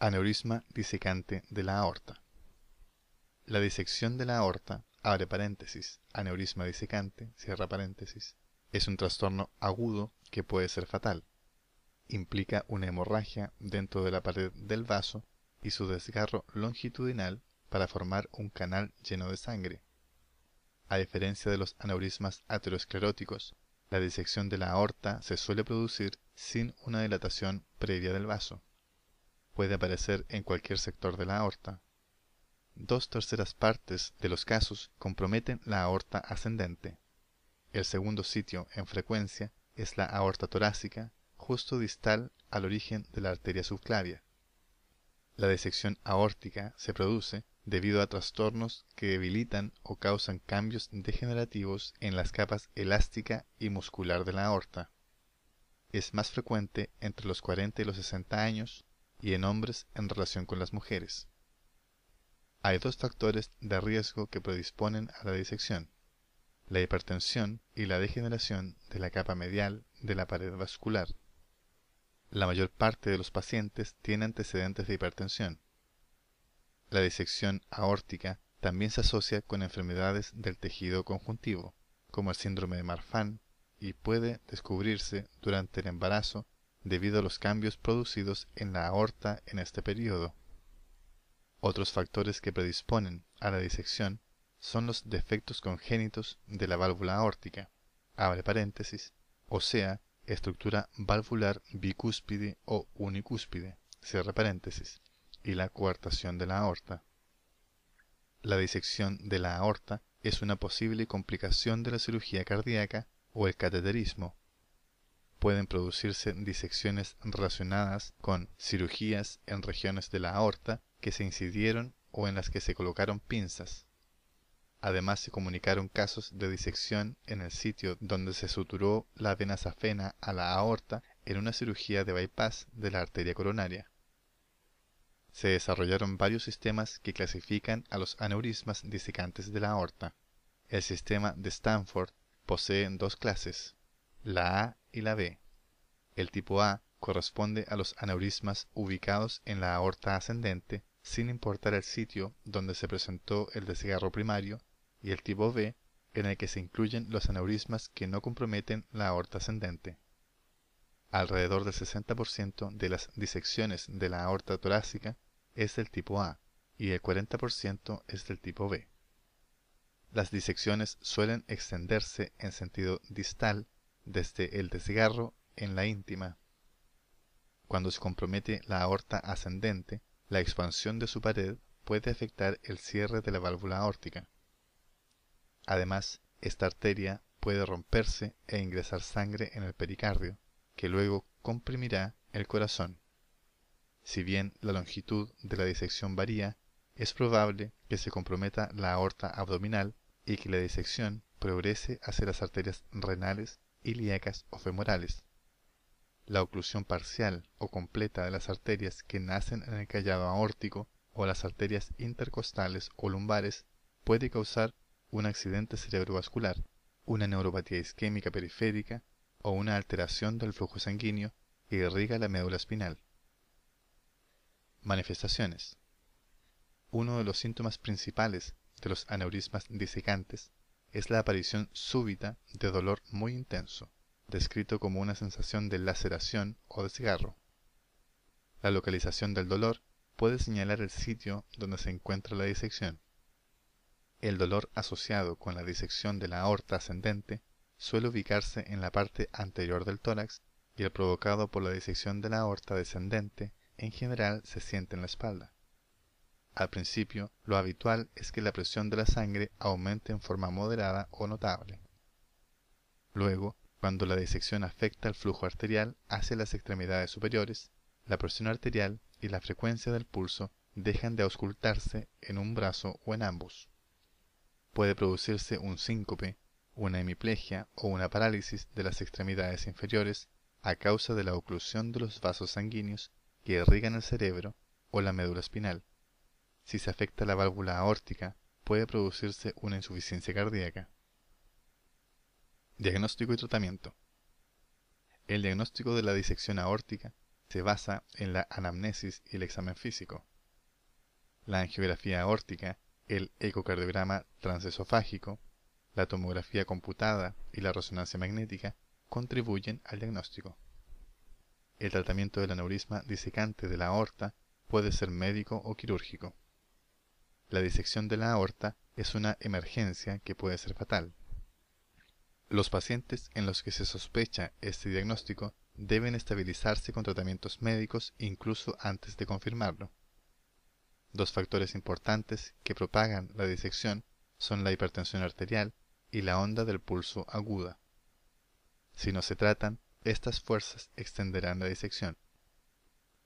Aneurisma disecante de la aorta. La disección de la aorta, abre paréntesis, aneurisma disecante, cierra paréntesis, es un trastorno agudo que puede ser fatal. Implica una hemorragia dentro de la pared del vaso y su desgarro longitudinal para formar un canal lleno de sangre. A diferencia de los aneurismas ateroscleróticos, la disección de la aorta se suele producir sin una dilatación previa del vaso puede aparecer en cualquier sector de la aorta. Dos terceras partes de los casos comprometen la aorta ascendente. El segundo sitio en frecuencia es la aorta torácica, justo distal al origen de la arteria subclavia. La disección aórtica se produce debido a trastornos que debilitan o causan cambios degenerativos en las capas elástica y muscular de la aorta. Es más frecuente entre los 40 y los 60 años y en hombres en relación con las mujeres. Hay dos factores de riesgo que predisponen a la disección, la hipertensión y la degeneración de la capa medial de la pared vascular. La mayor parte de los pacientes tiene antecedentes de hipertensión. La disección aórtica también se asocia con enfermedades del tejido conjuntivo, como el síndrome de Marfan, y puede descubrirse durante el embarazo debido a los cambios producidos en la aorta en este periodo. Otros factores que predisponen a la disección son los defectos congénitos de la válvula aórtica, abre paréntesis, o sea, estructura valvular bicúspide o unicúspide, cierre paréntesis, y la coartación de la aorta. La disección de la aorta es una posible complicación de la cirugía cardíaca o el cateterismo, pueden producirse disecciones relacionadas con cirugías en regiones de la aorta que se incidieron o en las que se colocaron pinzas. Además se comunicaron casos de disección en el sitio donde se suturó la vena safena a la aorta en una cirugía de bypass de la arteria coronaria. Se desarrollaron varios sistemas que clasifican a los aneurismas disecantes de la aorta. El sistema de Stanford posee dos clases, la A y la B. El tipo A corresponde a los aneurismas ubicados en la aorta ascendente, sin importar el sitio donde se presentó el desgarro primario, y el tipo B, en el que se incluyen los aneurismas que no comprometen la aorta ascendente. Alrededor del 60% de las disecciones de la aorta torácica es del tipo A y el 40% es del tipo B. Las disecciones suelen extenderse en sentido distal desde el desgarro en la íntima. Cuando se compromete la aorta ascendente, la expansión de su pared puede afectar el cierre de la válvula aórtica. Además, esta arteria puede romperse e ingresar sangre en el pericardio, que luego comprimirá el corazón. Si bien la longitud de la disección varía, es probable que se comprometa la aorta abdominal y que la disección progrese hacia las arterias renales ilíacas o femorales. La oclusión parcial o completa de las arterias que nacen en el callado aórtico o las arterias intercostales o lumbares puede causar un accidente cerebrovascular, una neuropatía isquémica periférica o una alteración del flujo sanguíneo que irriga la médula espinal. Manifestaciones. Uno de los síntomas principales de los aneurismas disecantes es la aparición súbita de dolor muy intenso, descrito como una sensación de laceración o desgarro. La localización del dolor puede señalar el sitio donde se encuentra la disección. El dolor asociado con la disección de la aorta ascendente suele ubicarse en la parte anterior del tórax y el provocado por la disección de la aorta descendente en general se siente en la espalda. Al principio, lo habitual es que la presión de la sangre aumente en forma moderada o notable. Luego, cuando la disección afecta el flujo arterial hacia las extremidades superiores, la presión arterial y la frecuencia del pulso dejan de auscultarse en un brazo o en ambos. Puede producirse un síncope, una hemiplegia o una parálisis de las extremidades inferiores a causa de la oclusión de los vasos sanguíneos que irrigan el cerebro o la médula espinal si se afecta la válvula aórtica, puede producirse una insuficiencia cardíaca. Diagnóstico y tratamiento. El diagnóstico de la disección aórtica se basa en la anamnesis y el examen físico. La angiografía aórtica, el ecocardiograma transesofágico, la tomografía computada y la resonancia magnética contribuyen al diagnóstico. El tratamiento del aneurisma disecante de la aorta puede ser médico o quirúrgico la disección de la aorta es una emergencia que puede ser fatal. Los pacientes en los que se sospecha este diagnóstico deben estabilizarse con tratamientos médicos incluso antes de confirmarlo. Dos factores importantes que propagan la disección son la hipertensión arterial y la onda del pulso aguda. Si no se tratan, estas fuerzas extenderán la disección.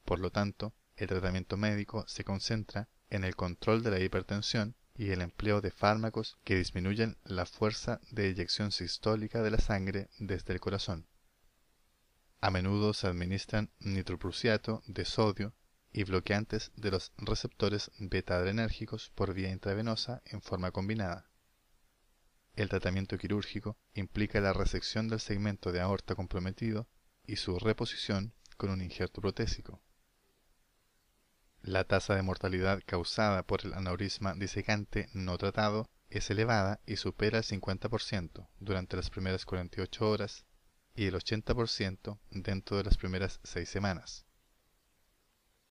Por lo tanto, el tratamiento médico se concentra en el control de la hipertensión y el empleo de fármacos que disminuyen la fuerza de eyección sistólica de la sangre desde el corazón. A menudo se administran nitroprusiato de sodio y bloqueantes de los receptores beta-adrenérgicos por vía intravenosa en forma combinada. El tratamiento quirúrgico implica la resección del segmento de aorta comprometido y su reposición con un injerto protésico. La tasa de mortalidad causada por el aneurisma disecante no tratado es elevada y supera el 50% durante las primeras 48 horas y el 80% dentro de las primeras 6 semanas.